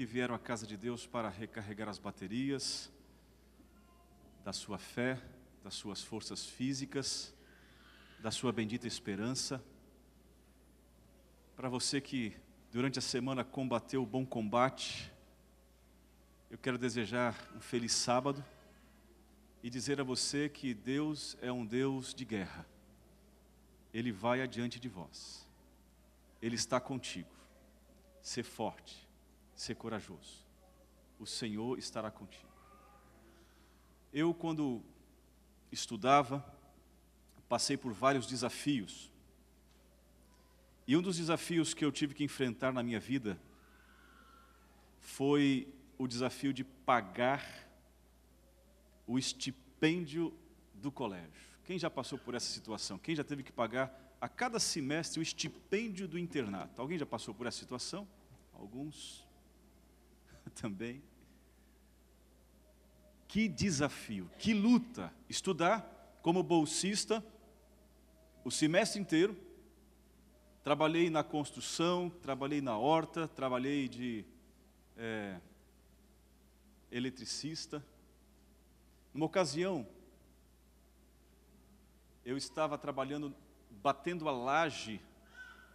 que vieram à casa de Deus para recarregar as baterias da sua fé, das suas forças físicas, da sua bendita esperança. Para você que durante a semana combateu o bom combate, eu quero desejar um feliz sábado e dizer a você que Deus é um Deus de guerra. Ele vai adiante de vós. Ele está contigo. Ser forte ser corajoso. O Senhor estará contigo. Eu, quando estudava, passei por vários desafios. E um dos desafios que eu tive que enfrentar na minha vida foi o desafio de pagar o estipêndio do colégio. Quem já passou por essa situação? Quem já teve que pagar a cada semestre o estipêndio do internato? Alguém já passou por essa situação? Alguns também. Que desafio, que luta estudar como bolsista o semestre inteiro. Trabalhei na construção, trabalhei na horta, trabalhei de é, eletricista. Numa ocasião, eu estava trabalhando, batendo a laje,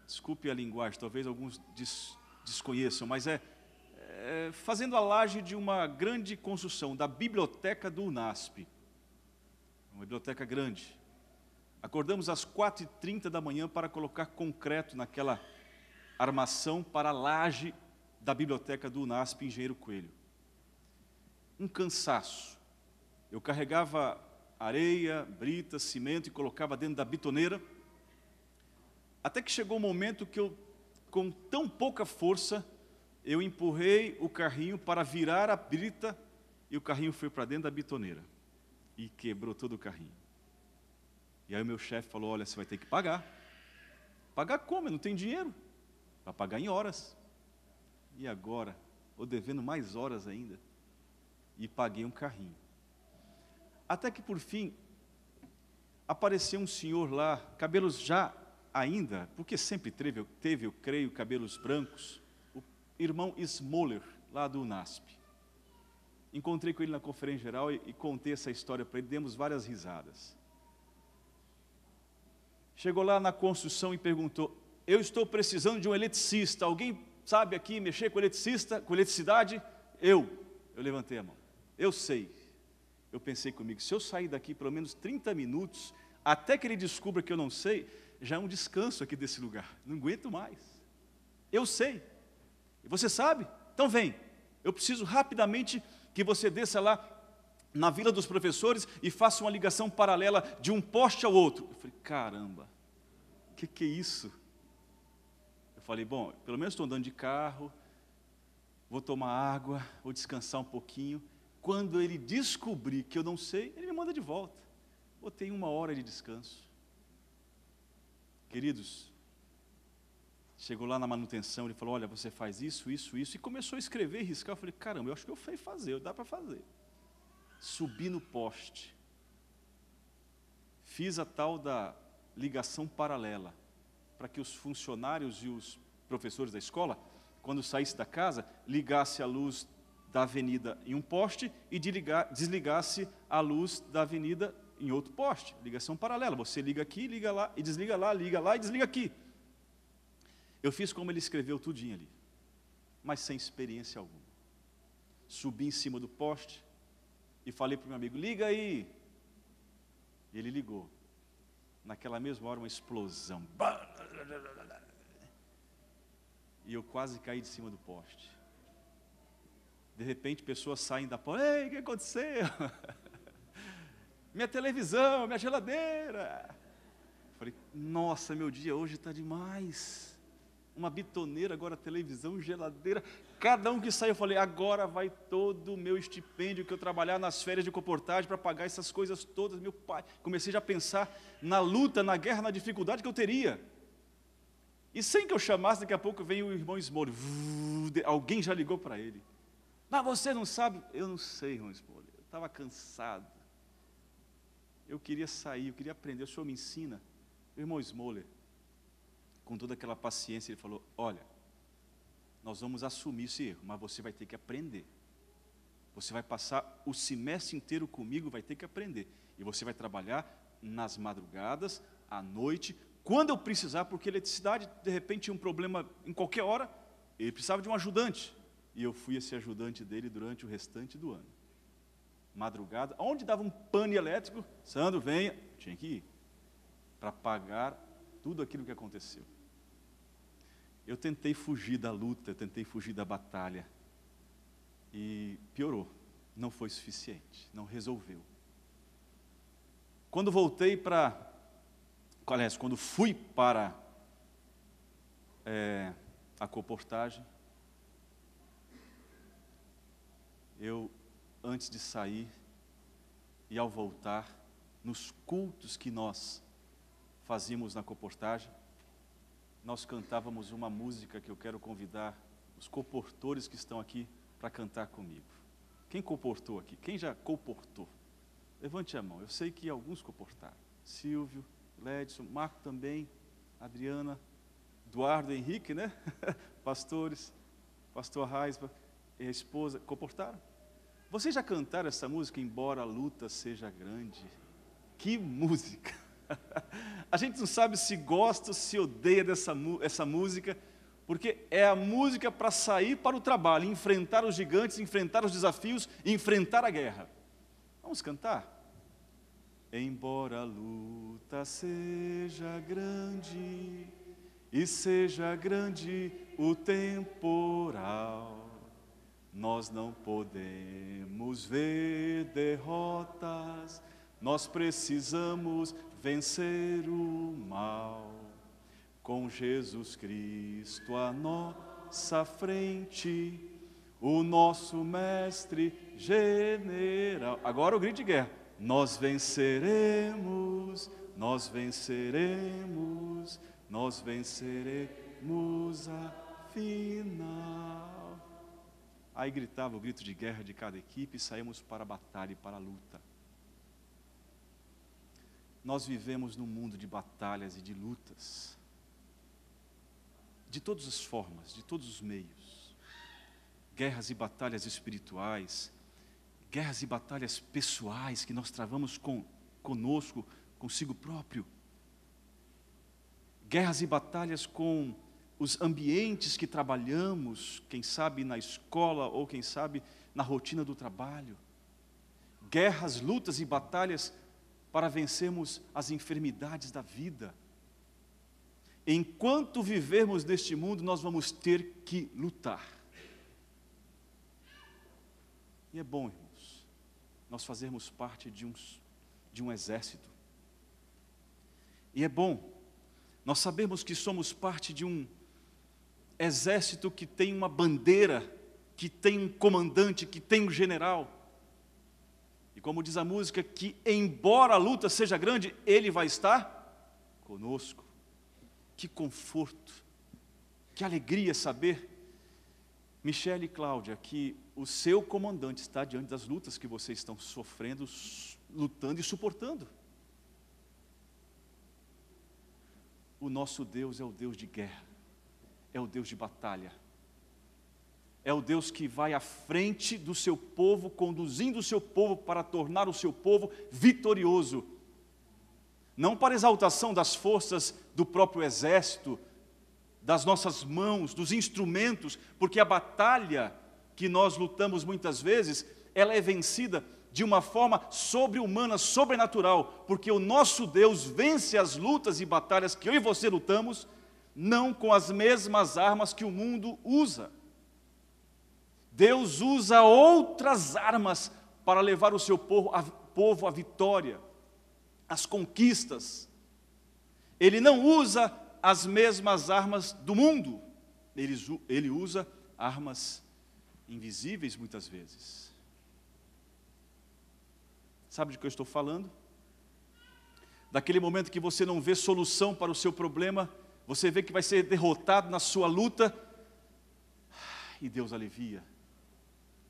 desculpe a linguagem, talvez alguns des, desconheçam, mas é eh, fazendo a laje de uma grande construção, da biblioteca do UNASP. Uma biblioteca grande. Acordamos às 4h30 da manhã para colocar concreto naquela armação para a laje da biblioteca do UNASP Engenheiro Coelho. Um cansaço. Eu carregava areia, brita, cimento e colocava dentro da bitoneira, até que chegou o um momento que eu, com tão pouca força, eu empurrei o carrinho para virar a brita e o carrinho foi para dentro da bitoneira e quebrou todo o carrinho. E aí o meu chefe falou: Olha, você vai ter que pagar. Pagar como? Eu não tenho dinheiro. Vai pagar em horas. E agora? Ou devendo mais horas ainda. E paguei um carrinho. Até que por fim apareceu um senhor lá, cabelos já ainda, porque sempre teve, teve, eu creio, cabelos brancos, irmão Smoller, lá do UNASP. Encontrei com ele na conferência geral e, e contei essa história para ele, demos várias risadas. Chegou lá na construção e perguntou: Eu estou precisando de um eletricista. Alguém sabe aqui mexer com eletricista, com eletricidade? Eu. Eu levantei a mão. Eu sei. Eu pensei comigo: se eu sair daqui pelo menos 30 minutos, até que ele descubra que eu não sei, já é um descanso aqui desse lugar. Não aguento mais. Eu sei. E você sabe? Então vem. Eu preciso rapidamente que você desça lá na Vila dos Professores e faça uma ligação paralela de um poste ao outro. Eu falei, caramba, o que, que é isso? Eu falei, bom, pelo menos estou andando de carro, vou tomar água, vou descansar um pouquinho. Quando ele descobrir que eu não sei, ele me manda de volta. Botei uma hora de descanso. Queridos, Chegou lá na manutenção, ele falou: Olha, você faz isso, isso, isso. E começou a escrever e riscar. Eu falei: Caramba, eu acho que eu sei fazer, dá para fazer. Subi no poste. Fiz a tal da ligação paralela, para que os funcionários e os professores da escola, quando saísse da casa, ligasse a luz da avenida em um poste e desligasse a luz da avenida em outro poste. Ligação paralela. Você liga aqui, liga lá e desliga lá, liga lá e desliga aqui. Eu fiz como ele escreveu tudinho ali, mas sem experiência alguma. Subi em cima do poste e falei para o meu amigo: liga aí. E ele ligou. Naquela mesma hora, uma explosão. E eu quase caí de cima do poste. De repente, pessoas saem da porta: ei, o que aconteceu? minha televisão, minha geladeira. falei: nossa, meu dia hoje está demais uma bitoneira, agora televisão, geladeira. Cada um que saiu, eu falei: agora vai todo o meu estipêndio que eu trabalhar nas férias de comportagem para pagar essas coisas todas. Meu pai, comecei já a pensar na luta, na guerra, na dificuldade que eu teria. E sem que eu chamasse, daqui a pouco vem o irmão Smoley. Alguém já ligou para ele. Mas você não sabe? Eu não sei, irmão Smoley. Eu estava cansado. Eu queria sair, eu queria aprender. O senhor me ensina? Irmão Smoley, com toda aquela paciência, ele falou: Olha, nós vamos assumir esse erro, mas você vai ter que aprender. Você vai passar o semestre inteiro comigo, vai ter que aprender. E você vai trabalhar nas madrugadas, à noite, quando eu precisar, porque eletricidade, de repente, tinha um problema em qualquer hora, ele precisava de um ajudante. E eu fui esse ajudante dele durante o restante do ano. Madrugada, onde dava um pane elétrico, Sandro, venha, tinha que ir, para pagar tudo aquilo que aconteceu. Eu tentei fugir da luta, eu tentei fugir da batalha. E piorou. Não foi suficiente, não resolveu. Quando voltei para. Aliás, quando fui para é, a comportagem, eu, antes de sair e ao voltar, nos cultos que nós fazíamos na comportagem, nós cantávamos uma música que eu quero convidar os comportores que estão aqui para cantar comigo. Quem comportou aqui? Quem já comportou? Levante a mão. Eu sei que alguns comportaram. Silvio, Ledson, Marco também, Adriana, Eduardo, Henrique, né? Pastores, pastor Raisba e a esposa. Comportaram? Vocês já cantaram essa música, embora a luta seja grande? Que música! a gente não sabe se gosta ou se odeia dessa essa música, porque é a música para sair para o trabalho, enfrentar os gigantes, enfrentar os desafios, enfrentar a guerra. Vamos cantar? Embora a luta seja grande, e seja grande o temporal, nós não podemos ver derrotas, nós precisamos vencer o mal. Com Jesus Cristo à nossa frente, o nosso mestre general. Agora o grito de guerra. Nós venceremos, nós venceremos, nós venceremos a final. Aí gritava o grito de guerra de cada equipe e saímos para a batalha e para a luta. Nós vivemos num mundo de batalhas e de lutas, de todas as formas, de todos os meios. Guerras e batalhas espirituais, guerras e batalhas pessoais que nós travamos com, conosco, consigo próprio. Guerras e batalhas com os ambientes que trabalhamos, quem sabe na escola ou quem sabe na rotina do trabalho. Guerras, lutas e batalhas para vencermos as enfermidades da vida. Enquanto vivermos neste mundo, nós vamos ter que lutar. E é bom, irmãos, nós fazermos parte de, uns, de um exército. E é bom nós sabemos que somos parte de um exército que tem uma bandeira, que tem um comandante, que tem um general como diz a música, que embora a luta seja grande, Ele vai estar conosco. Que conforto, que alegria saber. Michele e Cláudia, que o seu comandante está diante das lutas que vocês estão sofrendo, lutando e suportando. O nosso Deus é o Deus de guerra, é o Deus de batalha é o Deus que vai à frente do seu povo, conduzindo o seu povo para tornar o seu povo vitorioso. Não para exaltação das forças do próprio exército, das nossas mãos, dos instrumentos, porque a batalha que nós lutamos muitas vezes, ela é vencida de uma forma sobre-humana, sobrenatural, porque o nosso Deus vence as lutas e batalhas que eu e você lutamos, não com as mesmas armas que o mundo usa. Deus usa outras armas para levar o seu povo à, povo à vitória, às conquistas. Ele não usa as mesmas armas do mundo, ele, ele usa armas invisíveis muitas vezes. Sabe de que eu estou falando? Daquele momento que você não vê solução para o seu problema, você vê que vai ser derrotado na sua luta, e Deus alivia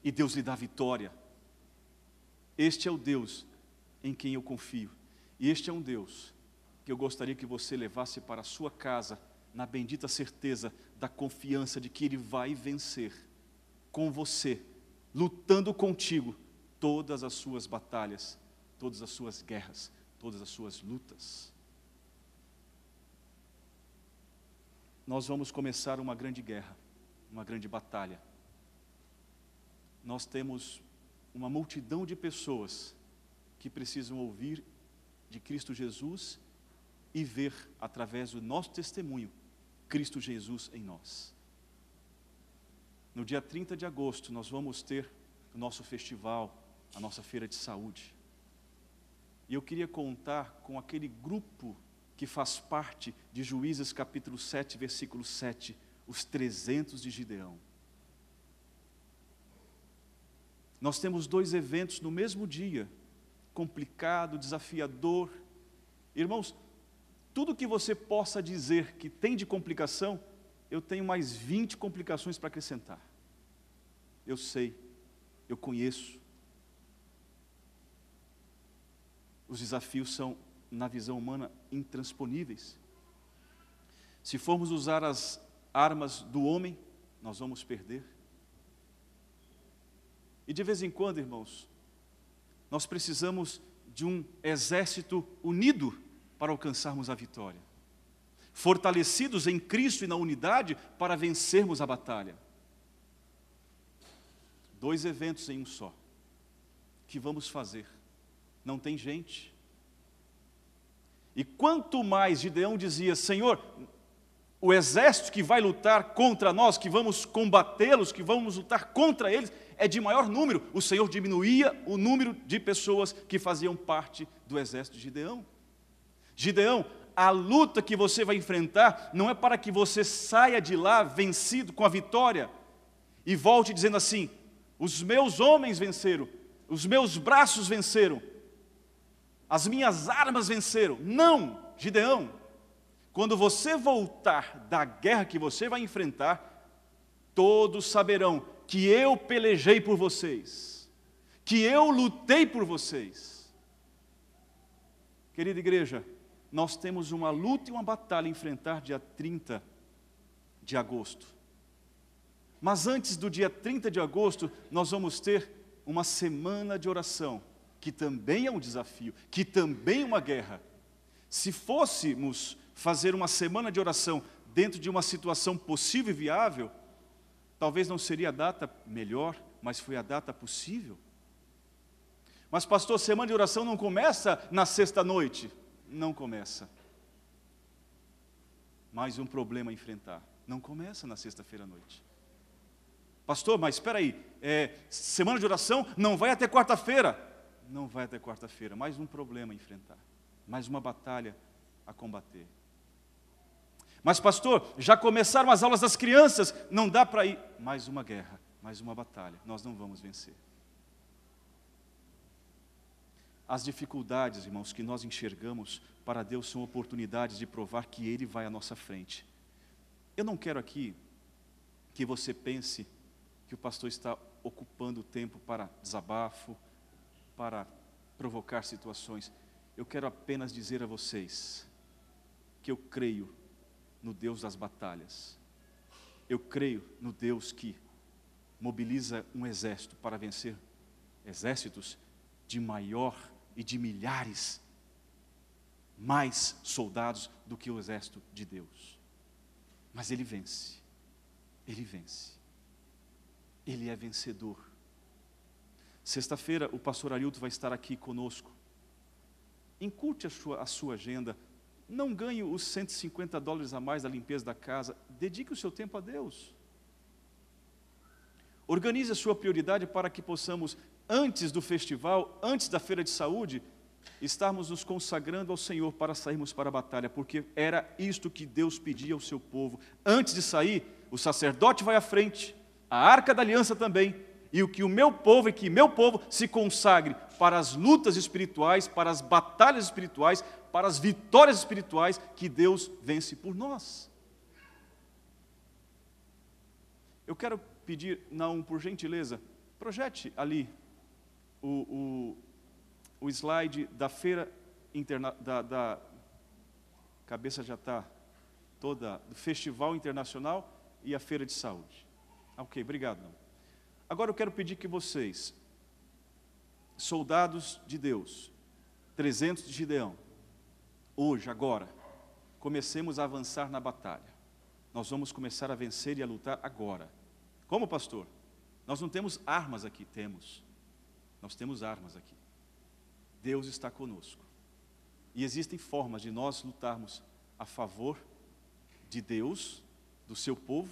e Deus lhe dá vitória. Este é o Deus em quem eu confio. E este é um Deus que eu gostaria que você levasse para a sua casa na bendita certeza da confiança de que ele vai vencer com você, lutando contigo todas as suas batalhas, todas as suas guerras, todas as suas lutas. Nós vamos começar uma grande guerra, uma grande batalha nós temos uma multidão de pessoas que precisam ouvir de Cristo Jesus e ver, através do nosso testemunho, Cristo Jesus em nós. No dia 30 de agosto, nós vamos ter o nosso festival, a nossa feira de saúde. E eu queria contar com aquele grupo que faz parte de Juízes capítulo 7, versículo 7, os 300 de Gideão. Nós temos dois eventos no mesmo dia, complicado, desafiador. Irmãos, tudo que você possa dizer que tem de complicação, eu tenho mais 20 complicações para acrescentar. Eu sei, eu conheço. Os desafios são, na visão humana, intransponíveis. Se formos usar as armas do homem, nós vamos perder. E de vez em quando, irmãos, nós precisamos de um exército unido para alcançarmos a vitória. Fortalecidos em Cristo e na unidade para vencermos a batalha. Dois eventos em um só. Que vamos fazer? Não tem gente. E quanto mais Gideão dizia: Senhor, o exército que vai lutar contra nós, que vamos combatê-los, que vamos lutar contra eles, é de maior número, o Senhor diminuía o número de pessoas que faziam parte do exército de Gideão. Gideão, a luta que você vai enfrentar não é para que você saia de lá vencido com a vitória e volte dizendo assim: os meus homens venceram, os meus braços venceram, as minhas armas venceram. Não, Gideão, quando você voltar da guerra que você vai enfrentar, todos saberão que eu pelejei por vocês, que eu lutei por vocês. Querida igreja, nós temos uma luta e uma batalha a enfrentar dia 30 de agosto. Mas antes do dia 30 de agosto, nós vamos ter uma semana de oração, que também é um desafio, que também é uma guerra. Se fôssemos fazer uma semana de oração dentro de uma situação possível e viável, Talvez não seria a data melhor, mas foi a data possível. Mas, pastor, semana de oração não começa na sexta-noite. Não começa. Mais um problema a enfrentar. Não começa na sexta-feira à noite. Pastor, mas espera aí, é, semana de oração não vai até quarta-feira. Não vai até quarta-feira. Mais um problema a enfrentar. Mais uma batalha a combater. Mas, pastor, já começaram as aulas das crianças, não dá para ir. Mais uma guerra, mais uma batalha, nós não vamos vencer. As dificuldades, irmãos, que nós enxergamos para Deus são oportunidades de provar que Ele vai à nossa frente. Eu não quero aqui que você pense que o pastor está ocupando o tempo para desabafo, para provocar situações. Eu quero apenas dizer a vocês que eu creio no Deus das batalhas. Eu creio no Deus que mobiliza um exército para vencer exércitos de maior e de milhares mais soldados do que o exército de Deus. Mas ele vence. Ele vence. Ele é vencedor. Sexta-feira o pastor Arildo vai estar aqui conosco. Inculte a sua, a sua agenda não ganhe os 150 dólares a mais da limpeza da casa, dedique o seu tempo a Deus. Organize a sua prioridade para que possamos, antes do festival, antes da feira de saúde, estarmos nos consagrando ao Senhor para sairmos para a batalha, porque era isto que Deus pedia ao seu povo. Antes de sair, o sacerdote vai à frente, a arca da aliança também, e o que o meu povo e que meu povo se consagre para as lutas espirituais, para as batalhas espirituais, para as vitórias espirituais que Deus vence por nós. Eu quero pedir, não, por gentileza, projete ali o, o, o slide da feira interna, da, da cabeça já está toda do Festival Internacional e a Feira de Saúde. Ah, ok, obrigado. Não. Agora eu quero pedir que vocês, soldados de Deus, 300 de Gideão, hoje, agora, comecemos a avançar na batalha. Nós vamos começar a vencer e a lutar agora. Como, pastor? Nós não temos armas aqui, temos. Nós temos armas aqui. Deus está conosco. E existem formas de nós lutarmos a favor de Deus, do seu povo,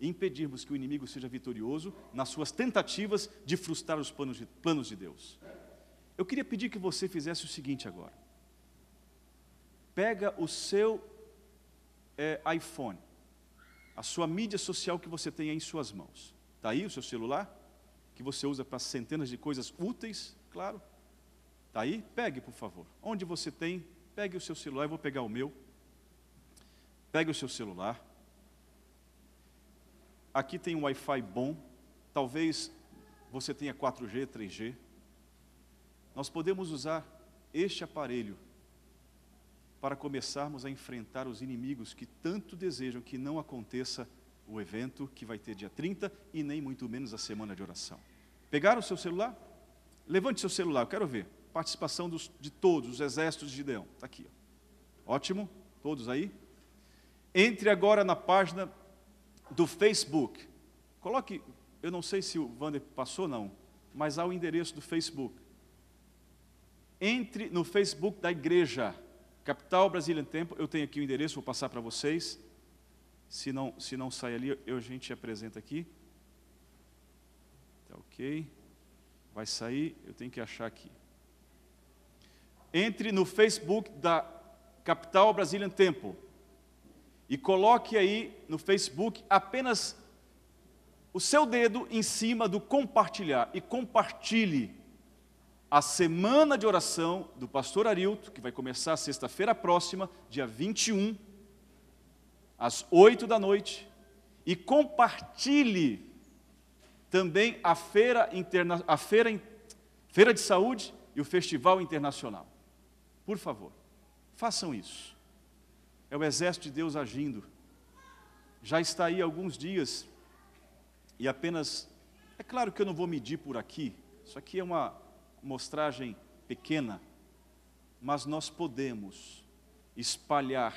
e impedirmos que o inimigo seja vitorioso nas suas tentativas de frustrar os planos de, planos de Deus. Eu queria pedir que você fizesse o seguinte agora pega o seu é, iPhone, a sua mídia social que você tem aí em suas mãos. Está aí o seu celular, que você usa para centenas de coisas úteis, claro. Está aí? Pegue, por favor. Onde você tem, pegue o seu celular, eu vou pegar o meu. Pegue o seu celular. Aqui tem um Wi-Fi bom, talvez você tenha 4G, 3G. Nós podemos usar este aparelho para começarmos a enfrentar os inimigos que tanto desejam que não aconteça o evento que vai ter dia 30 e nem muito menos a semana de oração. Pegaram o seu celular? Levante seu celular, eu quero ver. Participação dos, de todos os exércitos de Gideão. Está aqui. Ó. Ótimo, todos aí? Entre agora na página do Facebook. Coloque, eu não sei se o Vander passou não, mas há o endereço do Facebook. Entre no Facebook da igreja. Capital Brasília em Tempo, eu tenho aqui o endereço, vou passar para vocês. Se não, se não sai ali, eu, a gente apresenta aqui. Tá ok. Vai sair, eu tenho que achar aqui. Entre no Facebook da Capital Brasília em Tempo e coloque aí no Facebook apenas o seu dedo em cima do compartilhar e compartilhe a semana de oração do pastor Arilto, que vai começar sexta-feira próxima, dia 21, às 8 da noite, e compartilhe também a feira, interna... a feira, feira de saúde e o festival internacional. Por favor, façam isso. É o exército de Deus agindo. Já está aí alguns dias e apenas é claro que eu não vou medir por aqui. Isso aqui é uma mostragem pequena, mas nós podemos espalhar,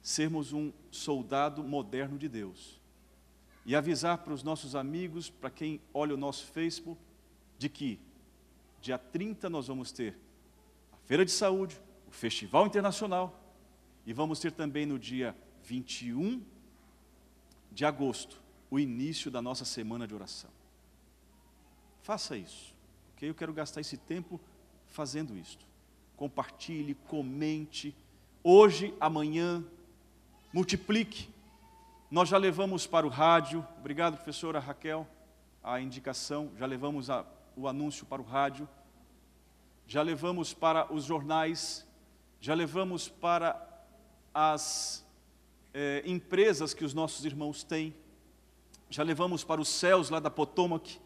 sermos um soldado moderno de Deus e avisar para os nossos amigos, para quem olha o nosso Facebook, de que dia 30 nós vamos ter a Feira de Saúde, o Festival Internacional e vamos ter também no dia 21 de agosto o início da nossa semana de oração. Faça isso, ok? Eu quero gastar esse tempo fazendo isto. Compartilhe, comente, hoje, amanhã, multiplique. Nós já levamos para o rádio, obrigado professora Raquel, a indicação, já levamos a, o anúncio para o rádio, já levamos para os jornais, já levamos para as é, empresas que os nossos irmãos têm, já levamos para os céus lá da Potomac,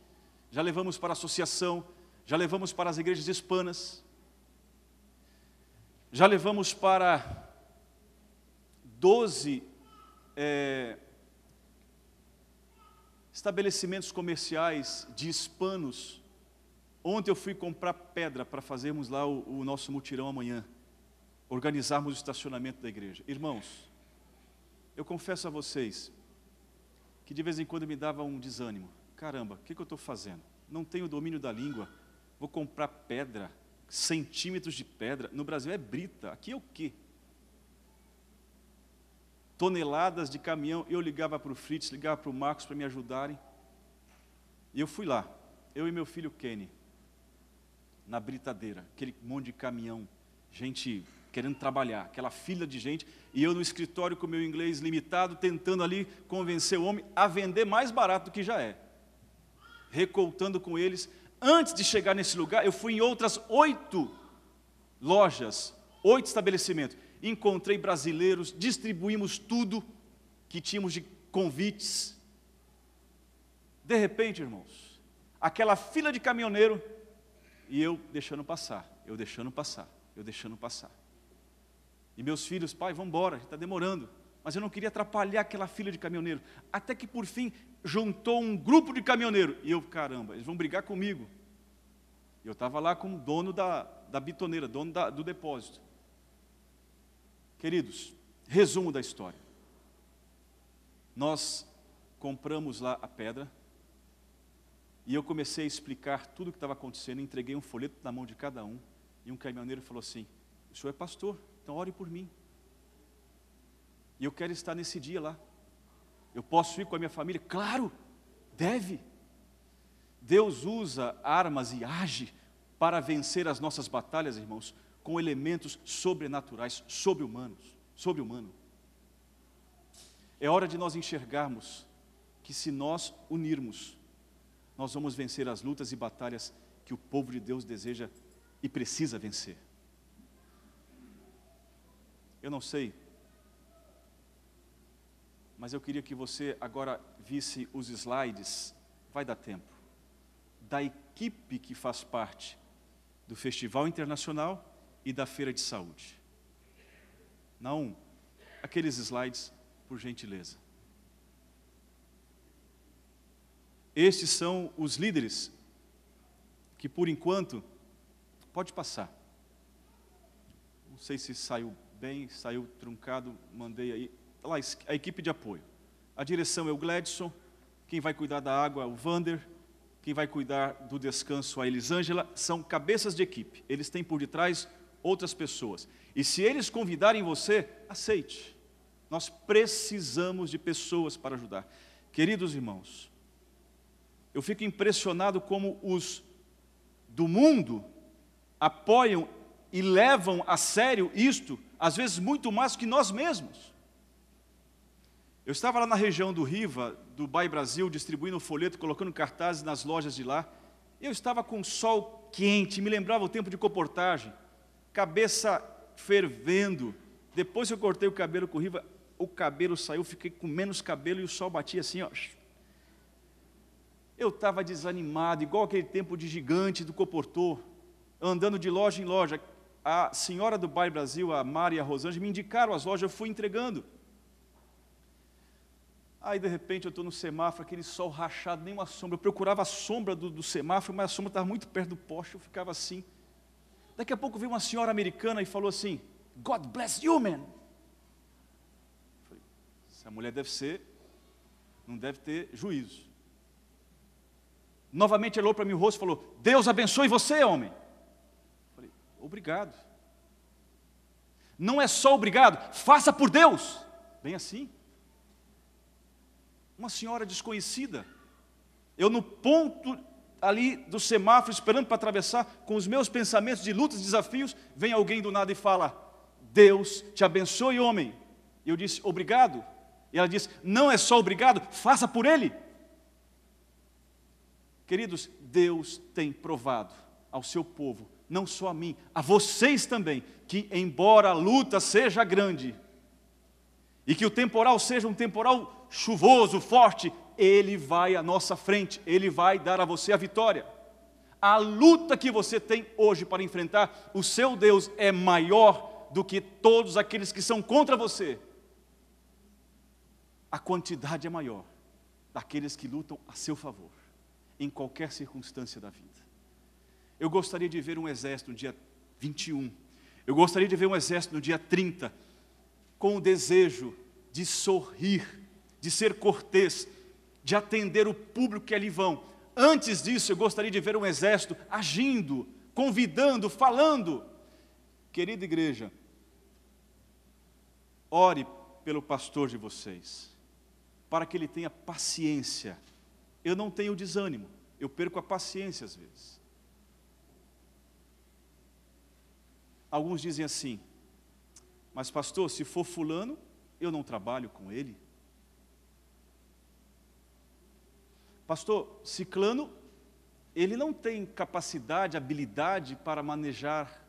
já levamos para a associação, já levamos para as igrejas hispanas, já levamos para 12 é, estabelecimentos comerciais de hispanos. Ontem eu fui comprar pedra para fazermos lá o, o nosso mutirão amanhã, organizarmos o estacionamento da igreja. Irmãos, eu confesso a vocês que de vez em quando me dava um desânimo caramba, o que, que eu estou fazendo? Não tenho domínio da língua, vou comprar pedra, centímetros de pedra. No Brasil é brita, aqui é o quê? Toneladas de caminhão. Eu ligava para o Fritz, ligava para o Marcos para me ajudarem. E eu fui lá, eu e meu filho Kenny, na britadeira, aquele monte de caminhão, gente querendo trabalhar, aquela fila de gente, e eu no escritório com meu inglês limitado, tentando ali convencer o homem a vender mais barato do que já é. Recoltando com eles. Antes de chegar nesse lugar, eu fui em outras oito lojas, oito estabelecimentos. Encontrei brasileiros, distribuímos tudo que tínhamos de convites. De repente, irmãos, aquela fila de caminhoneiro e eu deixando passar, eu deixando passar, eu deixando passar. E meus filhos, pai, vamos embora, está demorando. Mas eu não queria atrapalhar aquela fila de caminhoneiro. Até que por fim juntou um grupo de caminhoneiros. E eu, caramba, eles vão brigar comigo. Eu estava lá com o dono da, da bitoneira, dono da, do depósito. Queridos, resumo da história. Nós compramos lá a pedra e eu comecei a explicar tudo o que estava acontecendo, entreguei um folheto na mão de cada um e um caminhoneiro falou assim: "O senhor é pastor, então ore por mim. E eu quero estar nesse dia lá." Eu posso ir com a minha família? Claro, deve. Deus usa armas e age para vencer as nossas batalhas, irmãos, com elementos sobrenaturais, sobre-humanos, sobre-humano. É hora de nós enxergarmos que se nós unirmos, nós vamos vencer as lutas e batalhas que o povo de Deus deseja e precisa vencer. Eu não sei mas eu queria que você agora visse os slides, vai dar tempo, da equipe que faz parte do Festival Internacional e da Feira de Saúde. Naum, aqueles slides, por gentileza. Estes são os líderes que, por enquanto, pode passar. Não sei se saiu bem, saiu truncado, mandei aí lá, a equipe de apoio. A direção é o Gladson, quem vai cuidar da água é o Vander, quem vai cuidar do descanso é a Elisângela, são cabeças de equipe. Eles têm por detrás outras pessoas. E se eles convidarem você, aceite. Nós precisamos de pessoas para ajudar. Queridos irmãos, eu fico impressionado como os do mundo apoiam e levam a sério isto, às vezes muito mais que nós mesmos. Eu estava lá na região do Riva, do Bai Brasil, distribuindo folheto, colocando cartazes nas lojas de lá. Eu estava com sol quente, me lembrava o tempo de comportagem, cabeça fervendo. Depois que eu cortei o cabelo com o Riva, o cabelo saiu, fiquei com menos cabelo e o sol batia assim, ó. Eu estava desanimado, igual aquele tempo de gigante do coportor, andando de loja em loja. A senhora do Bai Brasil, a Mari e a Rosângela, me indicaram as lojas, eu fui entregando. Aí de repente eu estou no semáforo, aquele sol rachado, nenhuma sombra. Eu procurava a sombra do, do semáforo, mas a sombra estava muito perto do poste, eu ficava assim. Daqui a pouco veio uma senhora americana e falou assim: God bless you, man. Falei, essa mulher deve ser, não deve ter juízo. Novamente ela olhou para mim o rosto e falou: Deus abençoe você, homem. Falei, obrigado. Não é só obrigado, faça por Deus. Bem assim uma senhora desconhecida. Eu no ponto ali do semáforo, esperando para atravessar, com os meus pensamentos de lutas e desafios, vem alguém do nada e fala: Deus te abençoe, homem. Eu disse: Obrigado. E ela disse: Não é só obrigado, faça por ele. Queridos, Deus tem provado ao seu povo, não só a mim, a vocês também, que embora a luta seja grande, e que o temporal seja um temporal chuvoso, forte, Ele vai à nossa frente, Ele vai dar a você a vitória. A luta que você tem hoje para enfrentar, o seu Deus é maior do que todos aqueles que são contra você. A quantidade é maior daqueles que lutam a seu favor, em qualquer circunstância da vida. Eu gostaria de ver um exército no dia 21, eu gostaria de ver um exército no dia 30, com o desejo de sorrir de ser cortês, de atender o público que ali vão. Antes disso, eu gostaria de ver um exército agindo, convidando, falando. Querida igreja, ore pelo pastor de vocês, para que ele tenha paciência. Eu não tenho desânimo, eu perco a paciência às vezes. Alguns dizem assim, mas pastor, se for fulano, eu não trabalho com ele. Pastor, Ciclano, ele não tem capacidade, habilidade para manejar.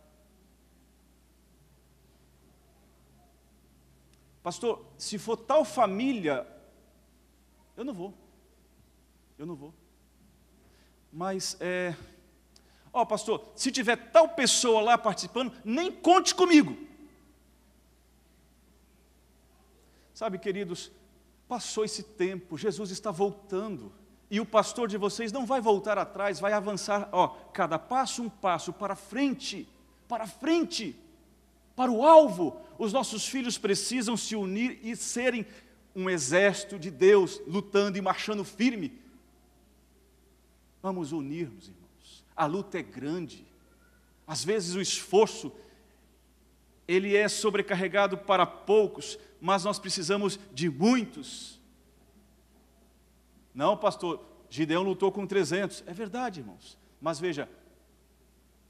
Pastor, se for tal família, eu não vou. Eu não vou. Mas, é. Ó, oh, pastor, se tiver tal pessoa lá participando, nem conte comigo. Sabe, queridos, passou esse tempo, Jesus está voltando e o pastor de vocês não vai voltar atrás, vai avançar, ó, cada passo um passo para frente, para frente, para o alvo. Os nossos filhos precisam se unir e serem um exército de Deus, lutando e marchando firme. Vamos unir-nos, irmãos. A luta é grande. Às vezes o esforço ele é sobrecarregado para poucos, mas nós precisamos de muitos não, pastor, Gideão lutou com 300. É verdade, irmãos. Mas veja,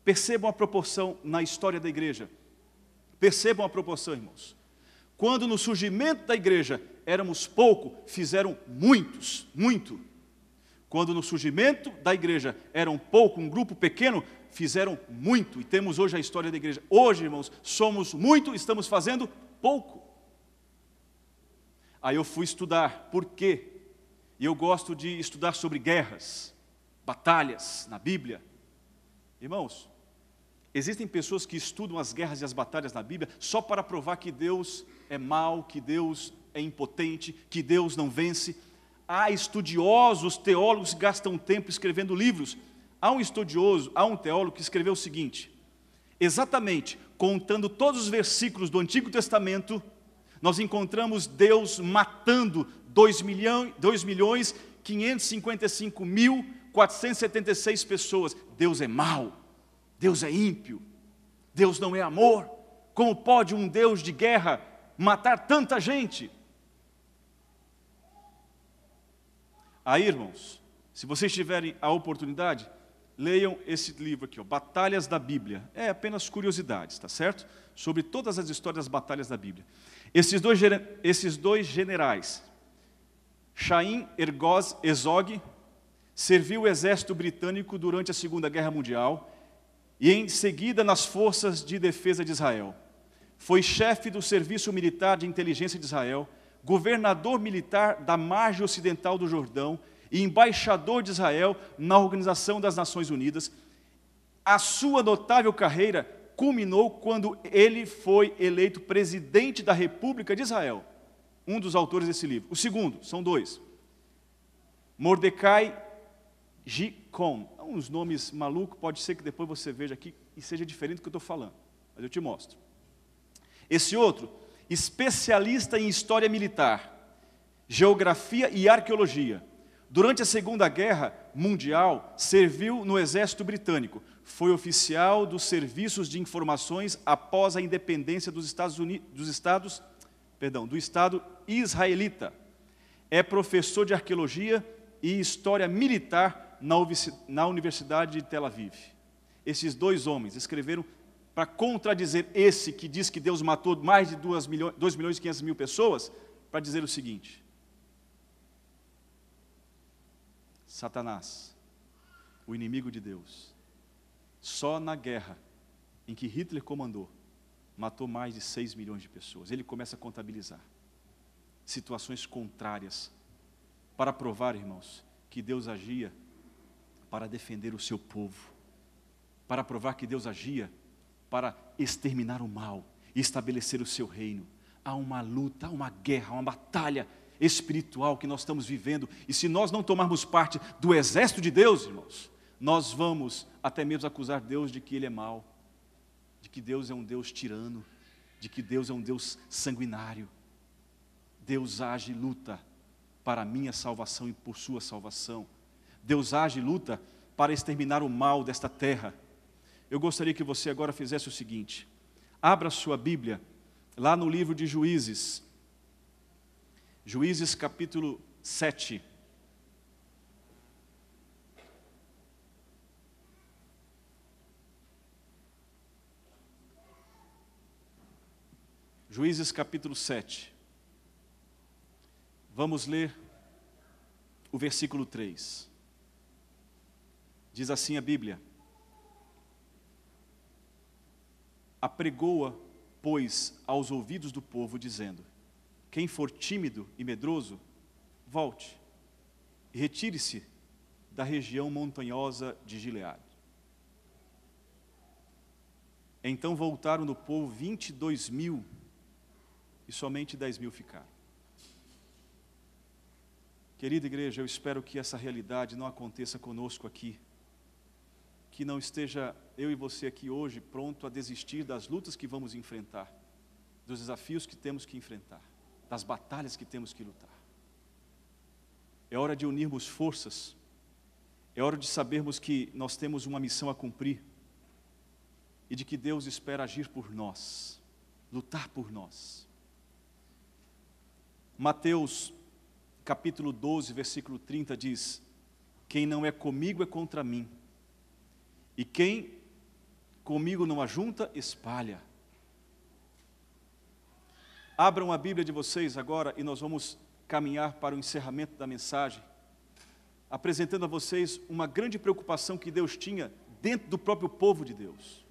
percebam a proporção na história da igreja. Percebam a proporção, irmãos. Quando no surgimento da igreja éramos pouco, fizeram muitos, muito. Quando no surgimento da igreja eram pouco, um grupo pequeno, fizeram muito. E temos hoje a história da igreja. Hoje, irmãos, somos muito, estamos fazendo pouco. Aí eu fui estudar por quê e eu gosto de estudar sobre guerras, batalhas na Bíblia. Irmãos, existem pessoas que estudam as guerras e as batalhas na Bíblia só para provar que Deus é mau, que Deus é impotente, que Deus não vence. Há estudiosos, teólogos que gastam tempo escrevendo livros. Há um estudioso, há um teólogo que escreveu o seguinte: exatamente contando todos os versículos do Antigo Testamento, nós encontramos Deus matando 2 milhões, 2 milhões 555 mil 476 pessoas. Deus é mau, Deus é ímpio, Deus não é amor. Como pode um Deus de guerra matar tanta gente? Aí, irmãos, se vocês tiverem a oportunidade, leiam esse livro aqui, ó, Batalhas da Bíblia. É apenas curiosidades, está certo? Sobre todas as histórias das batalhas da Bíblia. Esses dois, esses dois generais, Chaim Ergoz Ezog serviu o exército britânico durante a Segunda Guerra Mundial e, em seguida, nas Forças de Defesa de Israel. Foi chefe do Serviço Militar de Inteligência de Israel, governador militar da margem ocidental do Jordão e embaixador de Israel na Organização das Nações Unidas. A sua notável carreira culminou quando ele foi eleito presidente da República de Israel um dos autores desse livro. O segundo, são dois. Mordecai Gicom. É uns nomes malucos, pode ser que depois você veja aqui e seja diferente do que eu estou falando, mas eu te mostro. Esse outro, especialista em história militar, geografia e arqueologia. Durante a Segunda Guerra Mundial, serviu no Exército Britânico. Foi oficial dos serviços de informações após a independência dos Estados, Unidos, dos Estados perdão, do Estado israelita. É professor de arqueologia e história militar na Universidade de Tel Aviv. Esses dois homens escreveram para contradizer esse que diz que Deus matou mais de 2 milhões, 2 milhões e 500 mil pessoas, para dizer o seguinte: Satanás, o inimigo de Deus, só na guerra em que Hitler comandou, matou mais de 6 milhões de pessoas. Ele começa a contabilizar situações contrárias para provar, irmãos, que Deus agia para defender o seu povo, para provar que Deus agia para exterminar o mal e estabelecer o seu reino. Há uma luta, há uma guerra, há uma batalha espiritual que nós estamos vivendo, e se nós não tomarmos parte do exército de Deus, irmãos, nós vamos até mesmo acusar Deus de que ele é mau de que Deus é um Deus tirano, de que Deus é um Deus sanguinário. Deus age e luta para a minha salvação e por sua salvação. Deus age e luta para exterminar o mal desta terra. Eu gostaria que você agora fizesse o seguinte: abra sua Bíblia lá no livro de Juízes, Juízes capítulo 7. Juízes capítulo 7. Vamos ler o versículo 3. Diz assim a Bíblia: Apregoa, pois, aos ouvidos do povo, dizendo: Quem for tímido e medroso, volte e retire-se da região montanhosa de Gileade. Então voltaram no povo 22 mil e somente 10 mil ficaram. Querida igreja, eu espero que essa realidade não aconteça conosco aqui, que não esteja eu e você aqui hoje pronto a desistir das lutas que vamos enfrentar, dos desafios que temos que enfrentar, das batalhas que temos que lutar. É hora de unirmos forças, é hora de sabermos que nós temos uma missão a cumprir e de que Deus espera agir por nós, lutar por nós. Mateus capítulo 12, versículo 30 diz: Quem não é comigo é contra mim, e quem comigo não ajunta, espalha. Abram a Bíblia de vocês agora e nós vamos caminhar para o encerramento da mensagem, apresentando a vocês uma grande preocupação que Deus tinha dentro do próprio povo de Deus.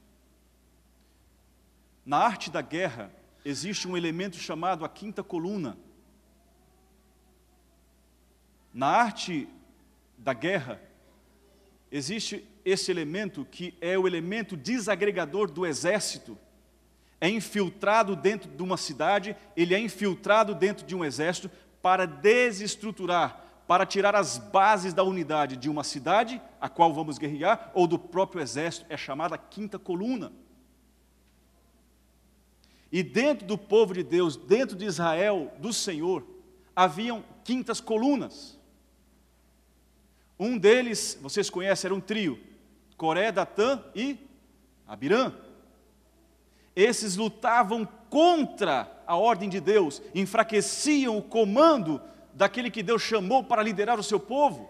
Na arte da guerra, existe um elemento chamado a quinta coluna na arte da guerra, existe esse elemento que é o elemento desagregador do exército. É infiltrado dentro de uma cidade, ele é infiltrado dentro de um exército para desestruturar, para tirar as bases da unidade de uma cidade, a qual vamos guerrear, ou do próprio exército, é chamada quinta coluna. E dentro do povo de Deus, dentro de Israel, do Senhor, haviam quintas colunas. Um deles, vocês conhecem, era um trio: Coré, Datã e Abirã. Esses lutavam contra a ordem de Deus, enfraqueciam o comando daquele que Deus chamou para liderar o seu povo.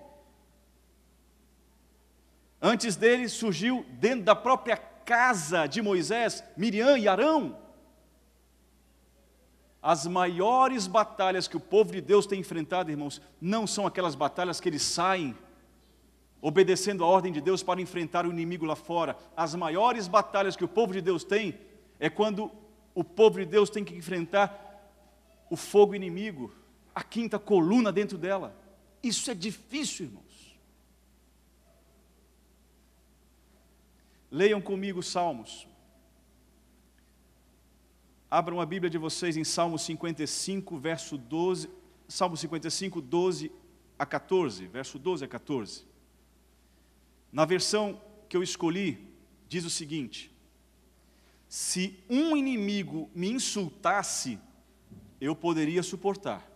Antes dele surgiu, dentro da própria casa de Moisés, Miriam e Arão. As maiores batalhas que o povo de Deus tem enfrentado, irmãos, não são aquelas batalhas que eles saem obedecendo a ordem de Deus para enfrentar o inimigo lá fora. As maiores batalhas que o povo de Deus tem é quando o povo de Deus tem que enfrentar o fogo inimigo, a quinta coluna dentro dela. Isso é difícil, irmãos. Leiam comigo Salmos. Abram a Bíblia de vocês em Salmo 55, verso 12, Salmo 55, 12 a 14, verso 12 a 14. Na versão que eu escolhi, diz o seguinte: Se um inimigo me insultasse, eu poderia suportar.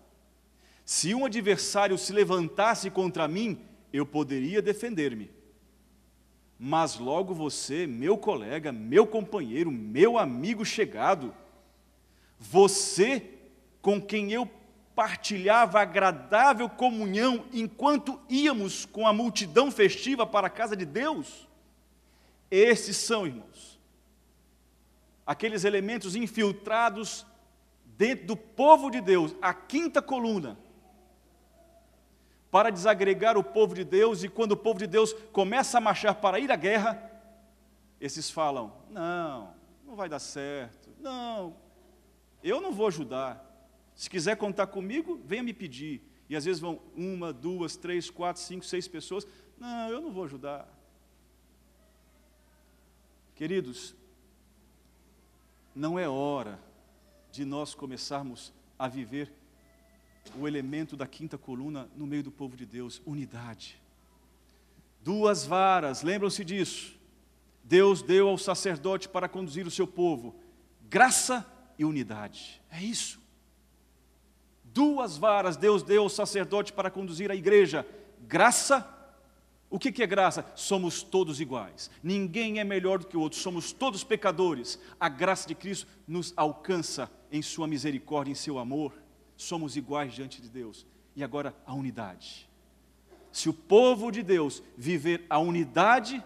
Se um adversário se levantasse contra mim, eu poderia defender-me. Mas logo você, meu colega, meu companheiro, meu amigo chegado, você com quem eu partilhava agradável comunhão enquanto íamos com a multidão festiva para a casa de Deus? Esses são, irmãos, aqueles elementos infiltrados dentro do povo de Deus, a quinta coluna, para desagregar o povo de Deus, e quando o povo de Deus começa a marchar para ir à guerra, esses falam: não, não vai dar certo, não, eu não vou ajudar. Se quiser contar comigo, venha me pedir. E às vezes vão uma, duas, três, quatro, cinco, seis pessoas. Não, eu não vou ajudar. Queridos, não é hora de nós começarmos a viver o elemento da quinta coluna no meio do povo de Deus, unidade. Duas varas, lembram-se disso. Deus deu ao sacerdote para conduzir o seu povo graça e unidade. É isso. Duas varas Deus deu ao sacerdote para conduzir a igreja. Graça. O que é graça? Somos todos iguais. Ninguém é melhor do que o outro. Somos todos pecadores. A graça de Cristo nos alcança em Sua misericórdia, em Seu amor. Somos iguais diante de Deus. E agora a unidade. Se o povo de Deus viver a unidade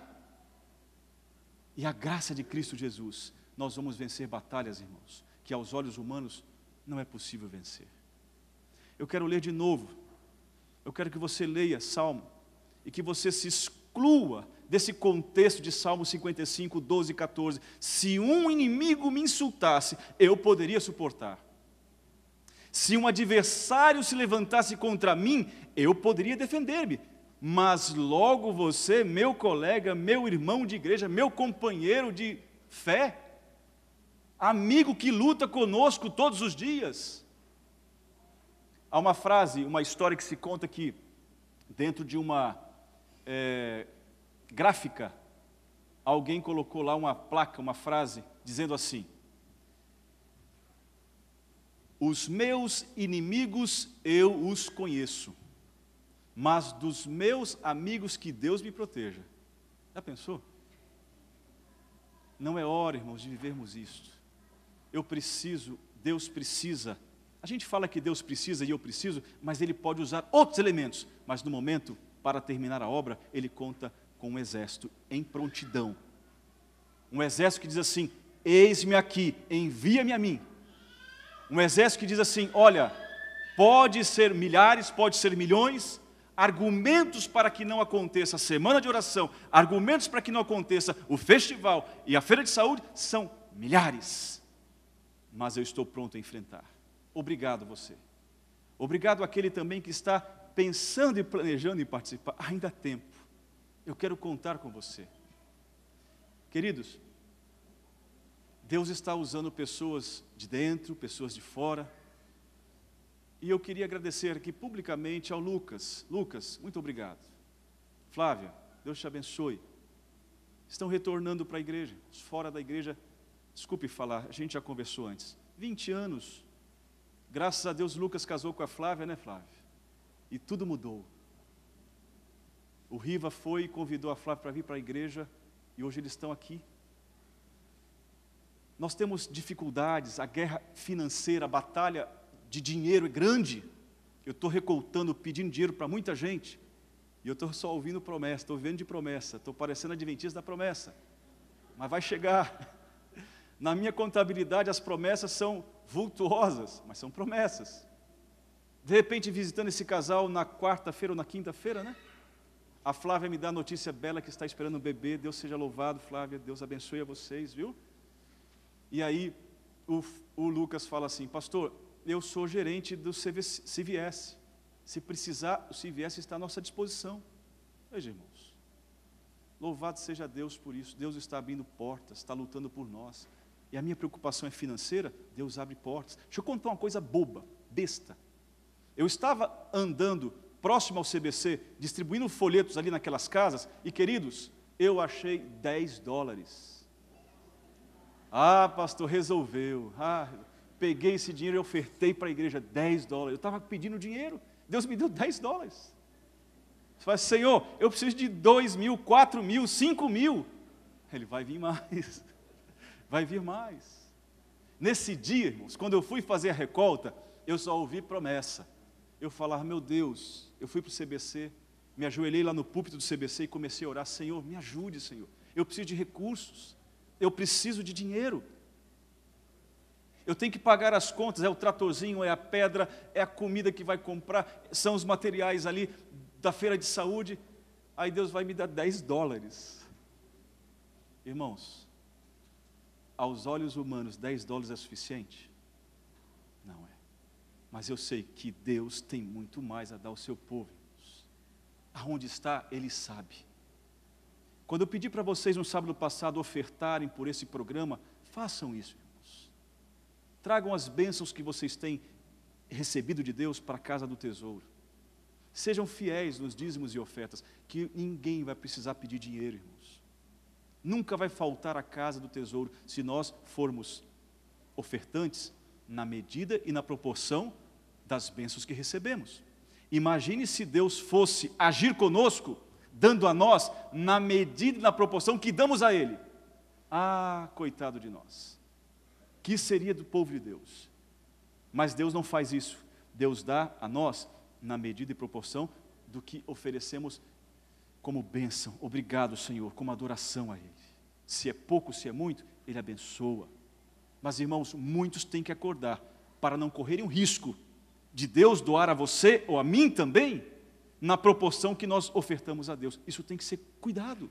e a graça de Cristo Jesus, nós vamos vencer batalhas, irmãos, que aos olhos humanos não é possível vencer. Eu quero ler de novo. Eu quero que você leia Salmo e que você se exclua desse contexto de Salmo 55, 12 e 14. Se um inimigo me insultasse, eu poderia suportar. Se um adversário se levantasse contra mim, eu poderia defender-me. Mas logo você, meu colega, meu irmão de igreja, meu companheiro de fé, amigo que luta conosco todos os dias, Há uma frase, uma história que se conta que, dentro de uma é, gráfica, alguém colocou lá uma placa, uma frase, dizendo assim: Os meus inimigos eu os conheço, mas dos meus amigos que Deus me proteja. Já pensou? Não é hora, irmãos, de vivermos isto. Eu preciso, Deus precisa a gente fala que Deus precisa e eu preciso, mas Ele pode usar outros elementos. Mas no momento, para terminar a obra, Ele conta com um exército em prontidão. Um exército que diz assim: Eis-me aqui, envia-me a mim. Um exército que diz assim: Olha, pode ser milhares, pode ser milhões, argumentos para que não aconteça a semana de oração, argumentos para que não aconteça o festival e a feira de saúde são milhares. Mas eu estou pronto a enfrentar. Obrigado você. Obrigado aquele também que está pensando e planejando em participar. Ainda há tempo. Eu quero contar com você. Queridos, Deus está usando pessoas de dentro, pessoas de fora. E eu queria agradecer aqui publicamente ao Lucas. Lucas, muito obrigado. Flávia, Deus te abençoe. Estão retornando para a igreja, fora da igreja. Desculpe falar, a gente já conversou antes. 20 anos Graças a Deus, Lucas casou com a Flávia, né, Flávia? E tudo mudou. O Riva foi e convidou a Flávia para vir para a igreja e hoje eles estão aqui. Nós temos dificuldades, a guerra financeira, a batalha de dinheiro é grande. Eu estou recoltando, pedindo dinheiro para muita gente. E eu estou só ouvindo promessa, estou vivendo de promessa, estou parecendo adventista da promessa. Mas vai chegar. Na minha contabilidade, as promessas são vultuosas, mas são promessas. De repente, visitando esse casal na quarta-feira ou na quinta-feira, né? A Flávia me dá a notícia bela que está esperando um bebê. Deus seja louvado, Flávia. Deus abençoe a vocês, viu? E aí o, o Lucas fala assim: Pastor, eu sou gerente do CVS, CVS. Se precisar, o CVS está à nossa disposição. Veja, irmãos. Louvado seja Deus por isso. Deus está abrindo portas, está lutando por nós e a minha preocupação é financeira, Deus abre portas. Deixa eu contar uma coisa boba, besta. Eu estava andando próximo ao CBC, distribuindo folhetos ali naquelas casas, e queridos, eu achei 10 dólares. Ah, pastor, resolveu. Ah, peguei esse dinheiro e ofertei para a igreja 10 dólares. Eu estava pedindo dinheiro, Deus me deu 10 dólares. Você fala, Senhor, eu preciso de 2 mil, 4 mil, 5 mil. Ele vai vir mais vai vir mais. Nesse dia, irmãos, quando eu fui fazer a recolta, eu só ouvi promessa. Eu falar, meu Deus, eu fui para o CBC, me ajoelhei lá no púlpito do CBC e comecei a orar, Senhor, me ajude, Senhor. Eu preciso de recursos, eu preciso de dinheiro. Eu tenho que pagar as contas, é o tratorzinho, é a pedra, é a comida que vai comprar, são os materiais ali da feira de saúde. Aí Deus vai me dar 10 dólares. Irmãos, aos olhos humanos, 10 dólares é suficiente? Não é. Mas eu sei que Deus tem muito mais a dar ao seu povo. Aonde está, Ele sabe. Quando eu pedi para vocês no sábado passado ofertarem por esse programa, façam isso, irmãos. Tragam as bênçãos que vocês têm recebido de Deus para a casa do tesouro. Sejam fiéis nos dízimos e ofertas, que ninguém vai precisar pedir dinheiro, irmãos. Nunca vai faltar a casa do tesouro se nós formos ofertantes na medida e na proporção das bênçãos que recebemos. Imagine se Deus fosse agir conosco, dando a nós na medida e na proporção que damos a Ele. Ah, coitado de nós. Que seria do povo de Deus? Mas Deus não faz isso. Deus dá a nós na medida e proporção do que oferecemos como bênção. Obrigado, Senhor, como adoração a Ele. Se é pouco, se é muito, Ele abençoa. Mas, irmãos, muitos têm que acordar para não correrem o risco de Deus doar a você ou a mim também na proporção que nós ofertamos a Deus. Isso tem que ser cuidado.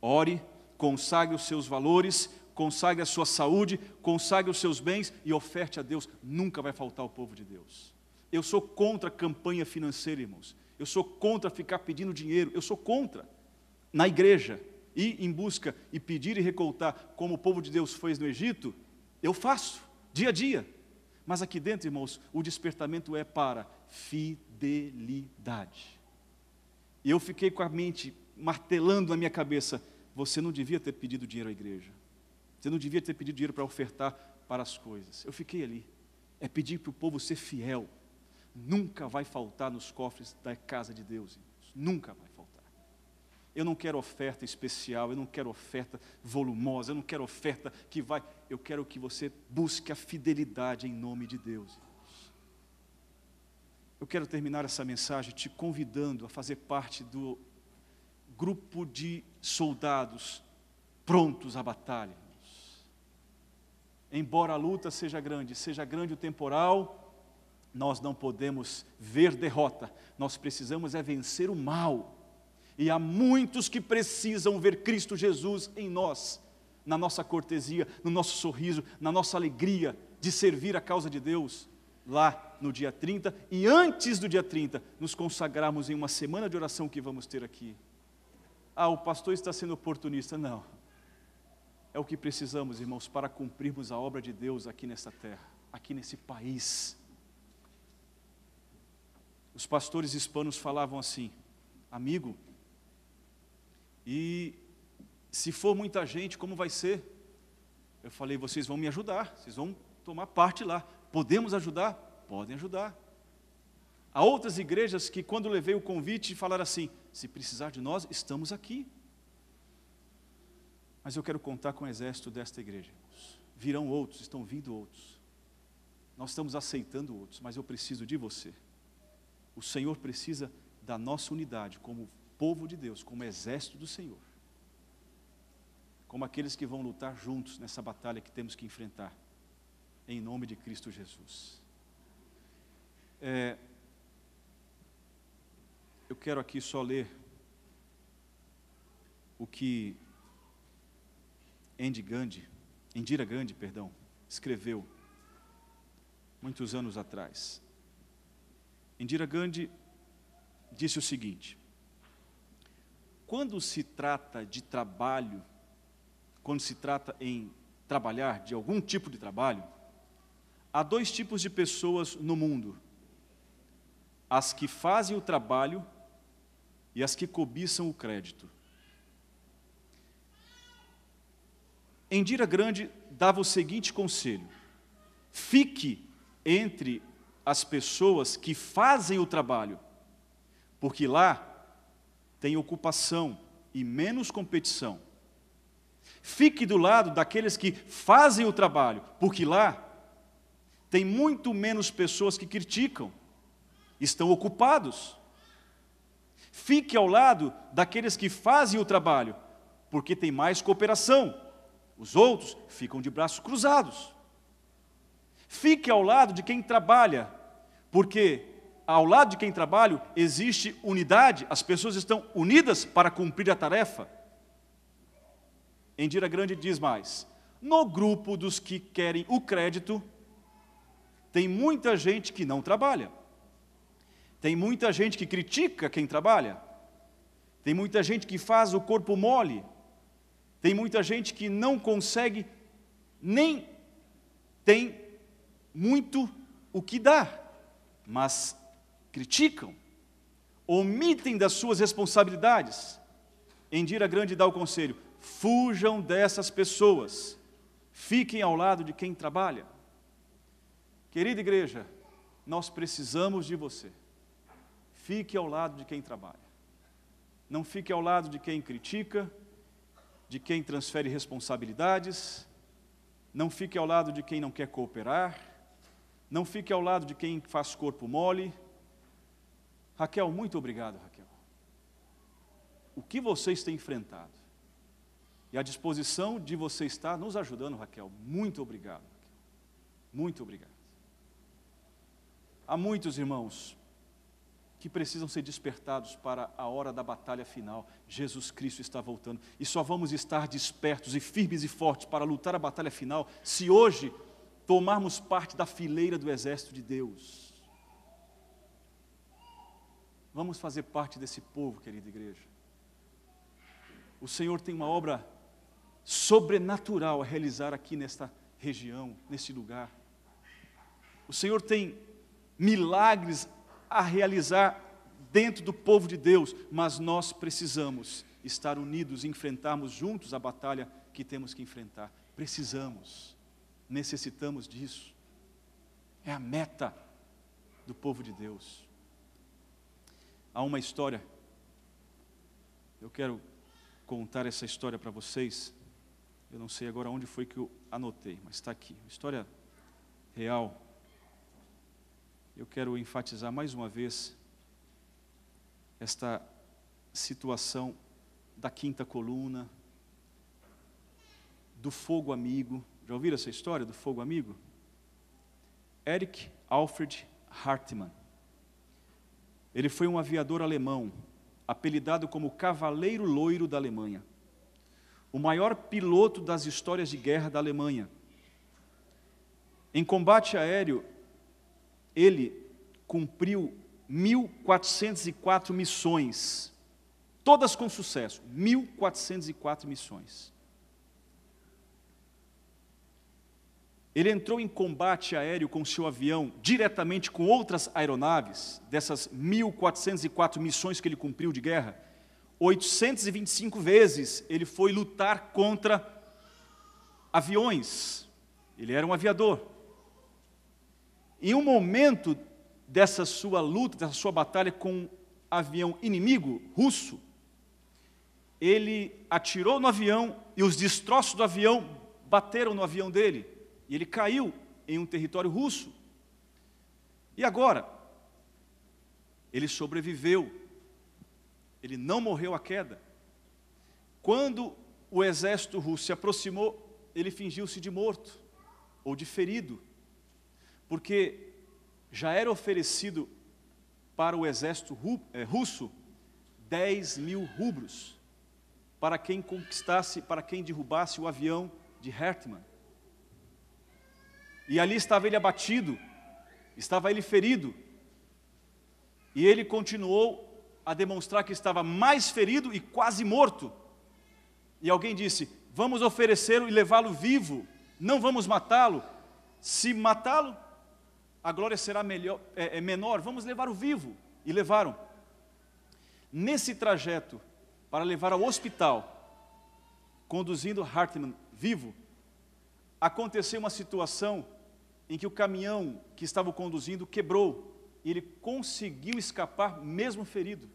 Ore, consagre os seus valores, consagre a sua saúde, consagre os seus bens e oferte a Deus. Nunca vai faltar ao povo de Deus. Eu sou contra a campanha financeira, irmãos. Eu sou contra ficar pedindo dinheiro. Eu sou contra. Na igreja, ir em busca e pedir e recoltar, como o povo de Deus fez no Egito, eu faço, dia a dia. Mas aqui dentro, irmãos, o despertamento é para fidelidade. E eu fiquei com a mente martelando na minha cabeça: você não devia ter pedido dinheiro à igreja. Você não devia ter pedido dinheiro para ofertar para as coisas. Eu fiquei ali. É pedir para o povo ser fiel nunca vai faltar nos cofres da casa de Deus, irmãos. Nunca vai faltar. Eu não quero oferta especial, eu não quero oferta volumosa, eu não quero oferta que vai. Eu quero que você busque a fidelidade em nome de Deus. Irmãos. Eu quero terminar essa mensagem te convidando a fazer parte do grupo de soldados prontos à batalha. Irmãos. Embora a luta seja grande, seja grande o temporal, nós não podemos ver derrota, nós precisamos é vencer o mal. E há muitos que precisam ver Cristo Jesus em nós, na nossa cortesia, no nosso sorriso, na nossa alegria de servir a causa de Deus, lá no dia 30 e antes do dia 30, nos consagrarmos em uma semana de oração que vamos ter aqui. Ah, o pastor está sendo oportunista. Não. É o que precisamos, irmãos, para cumprirmos a obra de Deus aqui nesta terra, aqui nesse país os pastores hispanos falavam assim: amigo, e se for muita gente, como vai ser? Eu falei: vocês vão me ajudar, vocês vão tomar parte lá. Podemos ajudar? Podem ajudar. Há outras igrejas que, quando levei o convite, falaram assim: se precisar de nós, estamos aqui. Mas eu quero contar com o exército desta igreja. Virão outros, estão vindo outros. Nós estamos aceitando outros, mas eu preciso de você. O Senhor precisa da nossa unidade como povo de Deus, como exército do Senhor. Como aqueles que vão lutar juntos nessa batalha que temos que enfrentar, em nome de Cristo Jesus. É, eu quero aqui só ler o que Andy Gandhi, Indira Gandhi, perdão, escreveu muitos anos atrás. Indira Gandhi disse o seguinte: quando se trata de trabalho, quando se trata em trabalhar de algum tipo de trabalho, há dois tipos de pessoas no mundo: as que fazem o trabalho e as que cobiçam o crédito. Endira Grande dava o seguinte conselho: fique entre as pessoas que fazem o trabalho, porque lá tem ocupação e menos competição. Fique do lado daqueles que fazem o trabalho, porque lá tem muito menos pessoas que criticam, estão ocupados. Fique ao lado daqueles que fazem o trabalho, porque tem mais cooperação. Os outros ficam de braços cruzados. Fique ao lado de quem trabalha, porque ao lado de quem trabalha existe unidade, as pessoas estão unidas para cumprir a tarefa. Endira Grande diz mais: no grupo dos que querem o crédito, tem muita gente que não trabalha, tem muita gente que critica quem trabalha, tem muita gente que faz o corpo mole, tem muita gente que não consegue nem tem muito o que dá, mas criticam, omitem das suas responsabilidades. Endira Grande dá o conselho: fujam dessas pessoas, fiquem ao lado de quem trabalha. Querida igreja, nós precisamos de você. Fique ao lado de quem trabalha. Não fique ao lado de quem critica, de quem transfere responsabilidades. Não fique ao lado de quem não quer cooperar não fique ao lado de quem faz corpo mole. Raquel, muito obrigado, Raquel. O que vocês têm enfrentado e a disposição de você estar nos ajudando, Raquel. Muito obrigado. Raquel. Muito obrigado. Há muitos irmãos que precisam ser despertados para a hora da batalha final. Jesus Cristo está voltando e só vamos estar despertos e firmes e fortes para lutar a batalha final se hoje tomarmos parte da fileira do exército de Deus. Vamos fazer parte desse povo, querida igreja. O Senhor tem uma obra sobrenatural a realizar aqui nesta região, nesse lugar. O Senhor tem milagres a realizar dentro do povo de Deus, mas nós precisamos estar unidos e enfrentarmos juntos a batalha que temos que enfrentar. Precisamos necessitamos disso. É a meta do povo de Deus. Há uma história, eu quero contar essa história para vocês. Eu não sei agora onde foi que eu anotei, mas está aqui. Uma história real. Eu quero enfatizar mais uma vez esta situação da quinta coluna, do fogo amigo, já ouviram essa história do fogo amigo? Erich Alfred Hartmann. Ele foi um aviador alemão, apelidado como Cavaleiro Loiro da Alemanha. O maior piloto das histórias de guerra da Alemanha. Em combate aéreo, ele cumpriu 1.404 missões, todas com sucesso. 1.404 missões. Ele entrou em combate aéreo com seu avião diretamente com outras aeronaves, dessas 1.404 missões que ele cumpriu de guerra. 825 vezes ele foi lutar contra aviões. Ele era um aviador. Em um momento dessa sua luta, dessa sua batalha com um avião inimigo russo, ele atirou no avião e os destroços do avião bateram no avião dele. E ele caiu em um território russo. E agora? Ele sobreviveu. Ele não morreu à queda. Quando o exército russo se aproximou, ele fingiu-se de morto ou de ferido, porque já era oferecido para o exército eh, russo 10 mil rubros para quem conquistasse, para quem derrubasse o avião de Hertmann. E ali estava ele abatido, estava ele ferido. E ele continuou a demonstrar que estava mais ferido e quase morto. E alguém disse: Vamos oferecê-lo e levá-lo vivo, não vamos matá-lo. Se matá-lo, a glória será melhor, é, é menor, vamos levar o vivo. E levaram. Nesse trajeto, para levar ao hospital, conduzindo Hartmann vivo, aconteceu uma situação em que o caminhão que estava o conduzindo quebrou e ele conseguiu escapar, mesmo ferido.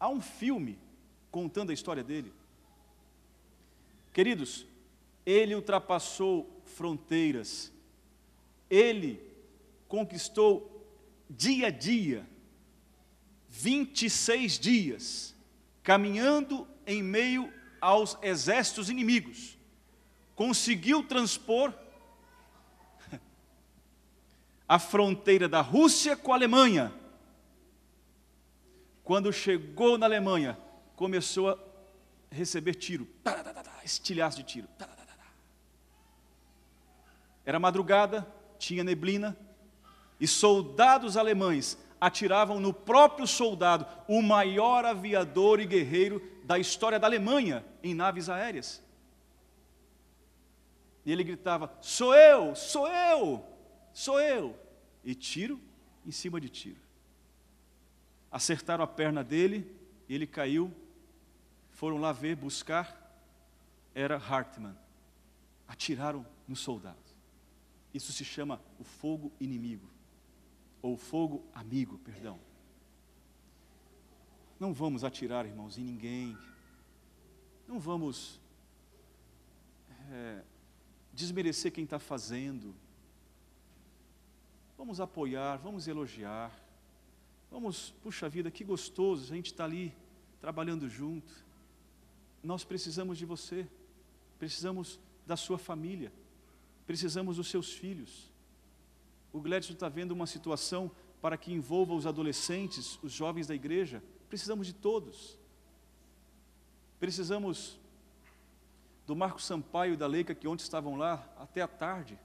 Há um filme contando a história dele. Queridos, ele ultrapassou fronteiras, ele conquistou dia a dia, 26 dias, caminhando em meio aos exércitos inimigos, conseguiu transpor a fronteira da Rússia com a Alemanha. Quando chegou na Alemanha, começou a receber tiro, tá, tá, tá, estilhaço de tiro. Era madrugada, tinha neblina, e soldados alemães atiravam no próprio soldado, o maior aviador e guerreiro da história da Alemanha, em naves aéreas. E ele gritava: Sou eu, sou eu! Sou eu! E tiro em cima de tiro. Acertaram a perna dele, ele caiu. Foram lá ver, buscar. Era Hartmann. Atiraram no soldado. Isso se chama o fogo inimigo. Ou fogo amigo, perdão. Não vamos atirar, irmãos, em ninguém. Não vamos é, desmerecer quem está fazendo vamos apoiar, vamos elogiar, vamos, puxa vida, que gostoso a gente está ali trabalhando junto. Nós precisamos de você, precisamos da sua família, precisamos dos seus filhos. O Gledson está vendo uma situação para que envolva os adolescentes, os jovens da igreja, precisamos de todos. Precisamos do Marco Sampaio e da Leica, que ontem estavam lá até a tarde,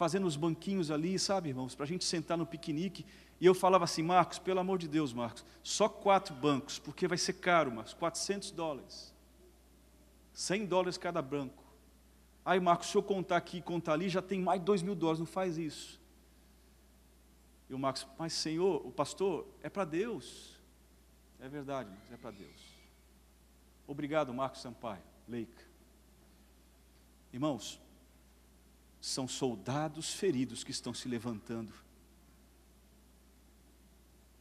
fazendo os banquinhos ali, sabe, irmãos, para a gente sentar no piquenique. E eu falava assim, Marcos, pelo amor de Deus, Marcos, só quatro bancos, porque vai ser caro, Marcos, 400 dólares. 100 dólares cada banco. Aí, Marcos, se eu contar aqui e contar ali, já tem mais de 2 mil dólares, não faz isso. E o Marcos, mas senhor, o pastor, é para Deus. É verdade, Marcos, é para Deus. Obrigado, Marcos Sampaio, Leica. Irmãos, são soldados feridos que estão se levantando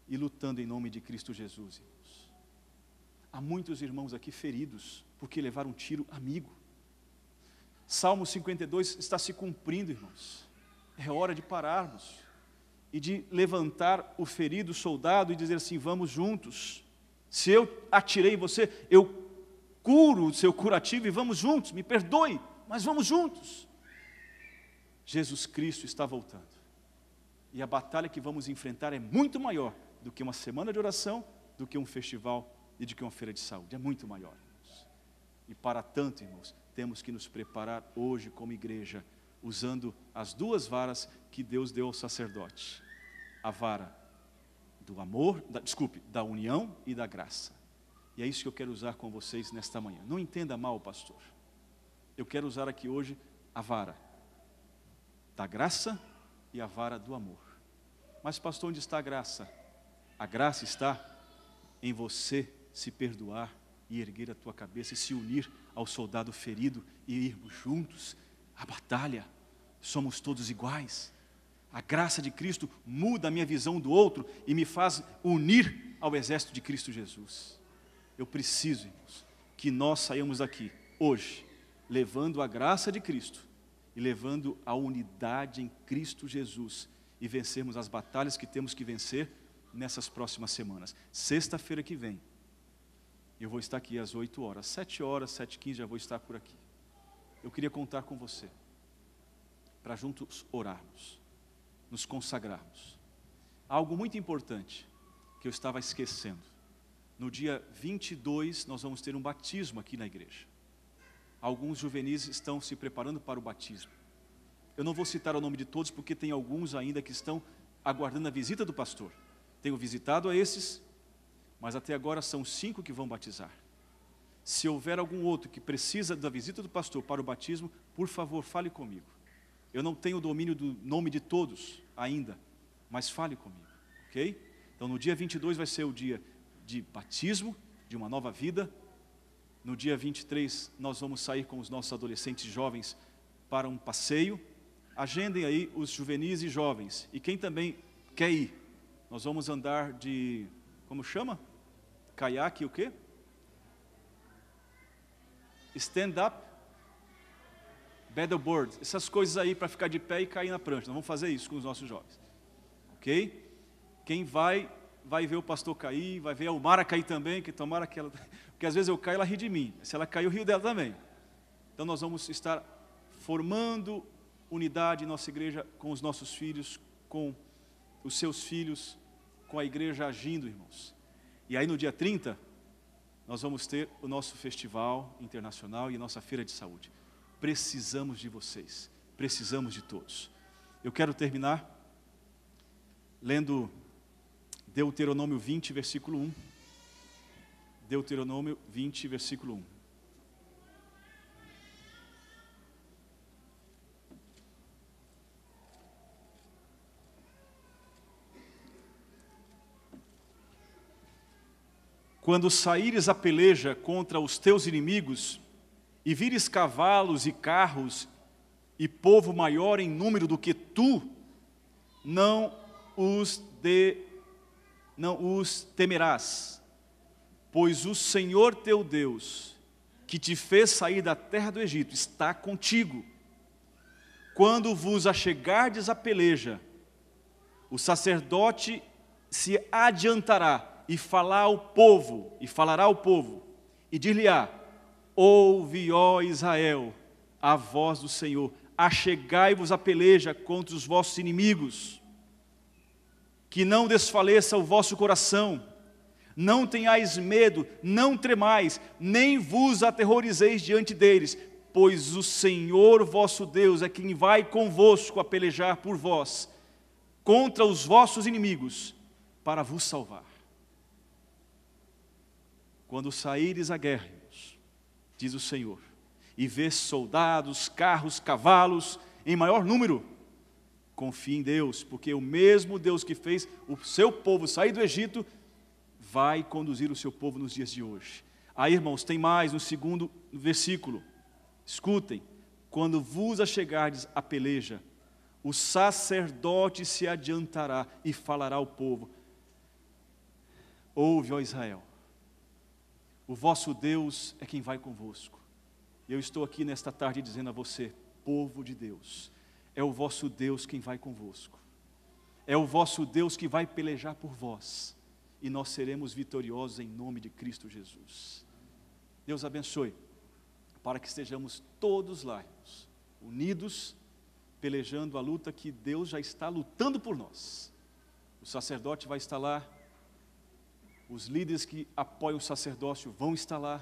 e lutando em nome de Cristo Jesus, irmãos. Há muitos irmãos aqui feridos porque levaram um tiro amigo. Salmo 52 está se cumprindo, irmãos. É hora de pararmos e de levantar o ferido soldado e dizer assim: vamos juntos. Se eu atirei você, eu curo o seu curativo e vamos juntos. Me perdoe, mas vamos juntos. Jesus Cristo está voltando. E a batalha que vamos enfrentar é muito maior do que uma semana de oração, do que um festival e do que uma feira de saúde. É muito maior. Irmãos. E para tanto, irmãos, temos que nos preparar hoje como igreja, usando as duas varas que Deus deu ao sacerdote: a vara do amor, da, desculpe, da união e da graça. E é isso que eu quero usar com vocês nesta manhã. Não entenda mal, pastor. Eu quero usar aqui hoje a vara da graça e a vara do amor. Mas, pastor, onde está a graça? A graça está em você se perdoar e erguer a tua cabeça e se unir ao soldado ferido e irmos juntos à batalha. Somos todos iguais. A graça de Cristo muda a minha visão do outro e me faz unir ao exército de Cristo Jesus. Eu preciso, irmãos, que nós saímos daqui hoje levando a graça de Cristo e levando a unidade em Cristo Jesus e vencermos as batalhas que temos que vencer nessas próximas semanas. Sexta-feira que vem, eu vou estar aqui às 8 horas, 7 horas, 7 h 15 já vou estar por aqui. Eu queria contar com você, para juntos orarmos, nos consagrarmos. Algo muito importante que eu estava esquecendo. No dia 22, nós vamos ter um batismo aqui na igreja alguns juvenis estão se preparando para o batismo. Eu não vou citar o nome de todos, porque tem alguns ainda que estão aguardando a visita do pastor. Tenho visitado a esses, mas até agora são cinco que vão batizar. Se houver algum outro que precisa da visita do pastor para o batismo, por favor, fale comigo. Eu não tenho o domínio do nome de todos ainda, mas fale comigo, ok? Então, no dia 22 vai ser o dia de batismo, de uma nova vida, no dia 23, nós vamos sair com os nossos adolescentes jovens para um passeio. Agendem aí os juvenis e jovens. E quem também quer ir, nós vamos andar de. Como chama? Caiaque o quê? Stand-up, paddleboard, essas coisas aí para ficar de pé e cair na prancha. Nós vamos fazer isso com os nossos jovens. Ok? Quem vai vai ver o pastor cair, vai ver a Mara cair também, que tomara que ela. Porque às vezes eu caio, ela ri de mim. Se ela cair, o rio dela também. Então nós vamos estar formando unidade em nossa igreja com os nossos filhos, com os seus filhos, com a igreja agindo, irmãos. E aí no dia 30, nós vamos ter o nosso festival internacional e a nossa feira de saúde. Precisamos de vocês, precisamos de todos. Eu quero terminar lendo Deuteronômio 20, versículo 1. Deuteronômio 20, versículo 1. Quando saíres a peleja contra os teus inimigos, e vires cavalos e carros e povo maior em número do que tu, não os de não os temerás, pois o Senhor teu Deus, que te fez sair da terra do Egito, está contigo. Quando vos achegardes a peleja, o sacerdote se adiantará e falará ao povo, e falará ao povo, e dir-lhe-á: Ouve, ó Israel, a voz do Senhor, achegai-vos a peleja contra os vossos inimigos que não desfaleça o vosso coração, não tenhais medo, não tremais, nem vos aterrorizeis diante deles, pois o Senhor vosso Deus é quem vai convosco a pelejar por vós, contra os vossos inimigos, para vos salvar. Quando saíres à guerra, diz o Senhor, e vês soldados, carros, cavalos, em maior número, Confie em Deus, porque o mesmo Deus que fez o seu povo sair do Egito vai conduzir o seu povo nos dias de hoje. Aí, irmãos, tem mais no segundo versículo. Escutem: quando vos achegardes a peleja, o sacerdote se adiantará e falará ao povo: Ouve, ó Israel, o vosso Deus é quem vai convosco. Eu estou aqui nesta tarde dizendo a você, povo de Deus, é o vosso Deus quem vai convosco. É o vosso Deus que vai pelejar por vós. E nós seremos vitoriosos em nome de Cristo Jesus. Deus abençoe, para que estejamos todos lá, unidos, pelejando a luta que Deus já está lutando por nós. O sacerdote vai estar lá, os líderes que apoiam o sacerdócio vão estar lá,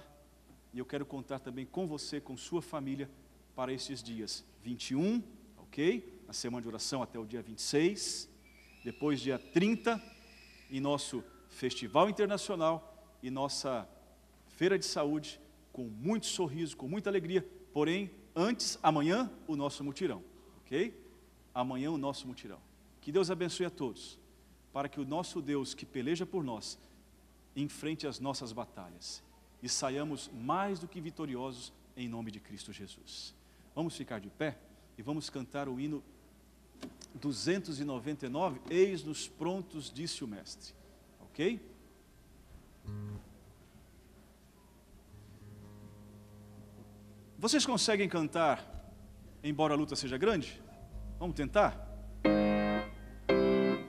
e eu quero contar também com você, com sua família, para esses dias 21 ok? a semana de oração até o dia 26, depois dia 30, em nosso festival internacional e nossa feira de saúde, com muito sorriso, com muita alegria, porém, antes, amanhã, o nosso mutirão, ok? Amanhã o nosso mutirão. Que Deus abençoe a todos, para que o nosso Deus que peleja por nós, enfrente as nossas batalhas e saiamos mais do que vitoriosos em nome de Cristo Jesus. Vamos ficar de pé? e vamos cantar o hino 299, Eis-nos prontos, disse o Mestre. Ok? Vocês conseguem cantar, embora a luta seja grande? Vamos tentar?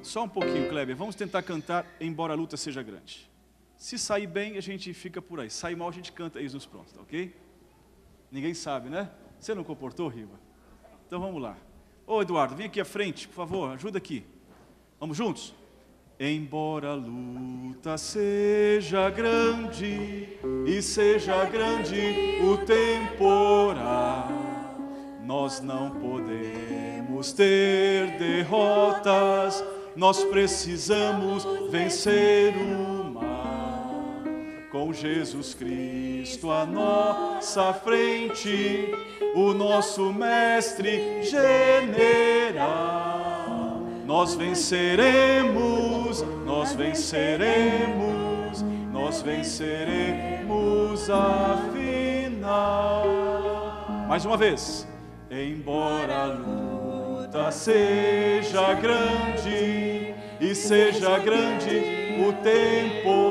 Só um pouquinho, Kleber. Vamos tentar cantar, embora a luta seja grande. Se sair bem, a gente fica por aí. Sai mal, a gente canta Eis-nos prontos, tá ok? Ninguém sabe, né? Você não comportou, Riva? Então vamos lá. Ô Eduardo, vem aqui à frente, por favor, ajuda aqui. Vamos juntos? Embora a luta seja grande e seja grande o temporal, nós não podemos ter derrotas, nós precisamos vencer o Jesus Cristo à nossa frente, o nosso Mestre general. Nós venceremos, nós venceremos, nós venceremos afinal. Mais uma vez, embora a luta seja grande e seja grande o tempo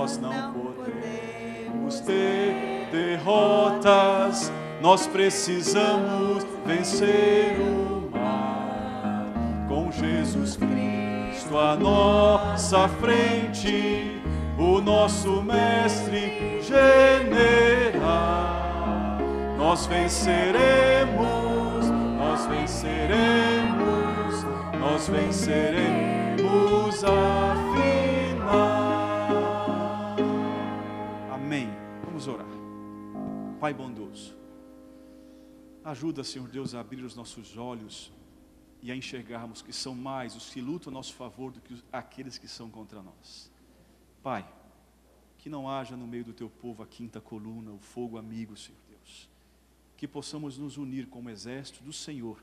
nós não podemos ter derrotas, nós precisamos vencer o mal. Com Jesus Cristo à nossa frente, o nosso Mestre general, nós venceremos, nós venceremos, nós venceremos a Pai bondoso. Ajuda, Senhor Deus, a abrir os nossos olhos e a enxergarmos que são mais os que lutam a nosso favor do que aqueles que são contra nós. Pai, que não haja no meio do teu povo a quinta coluna, o fogo amigo, Senhor Deus. Que possamos nos unir como exército do Senhor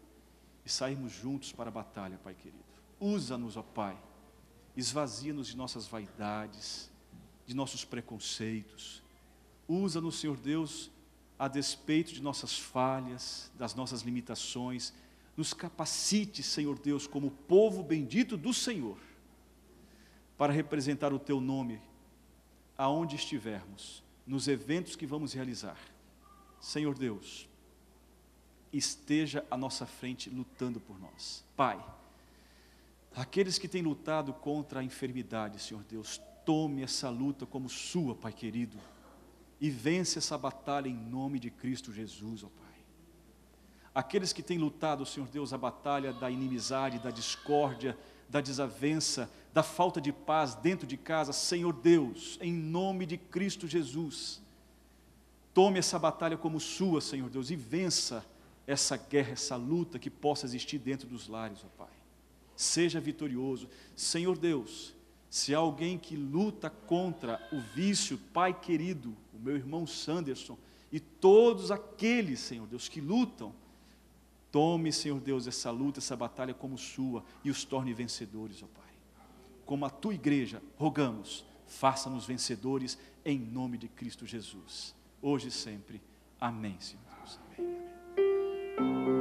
e sairmos juntos para a batalha, Pai querido. Usa-nos, ó Pai. Esvazia-nos de nossas vaidades, de nossos preconceitos. Usa-nos, Senhor Deus, a despeito de nossas falhas, das nossas limitações. Nos capacite, Senhor Deus, como povo bendito do Senhor, para representar o Teu nome aonde estivermos, nos eventos que vamos realizar. Senhor Deus, esteja à nossa frente lutando por nós. Pai, aqueles que têm lutado contra a enfermidade, Senhor Deus, tome essa luta como sua, Pai querido e vence essa batalha em nome de Cristo Jesus, ó Pai. Aqueles que têm lutado, Senhor Deus, a batalha da inimizade, da discórdia, da desavença, da falta de paz dentro de casa, Senhor Deus, em nome de Cristo Jesus, tome essa batalha como sua, Senhor Deus, e vença essa guerra, essa luta que possa existir dentro dos lares, ó Pai. Seja vitorioso. Senhor Deus, se há alguém que luta contra o vício, Pai querido, o meu irmão Sanderson, e todos aqueles, Senhor Deus, que lutam, tome, Senhor Deus, essa luta, essa batalha como sua e os torne vencedores, ó Pai. Como a tua igreja, rogamos, faça-nos vencedores em nome de Cristo Jesus. Hoje e sempre. Amém, Senhor Deus. Amém. amém.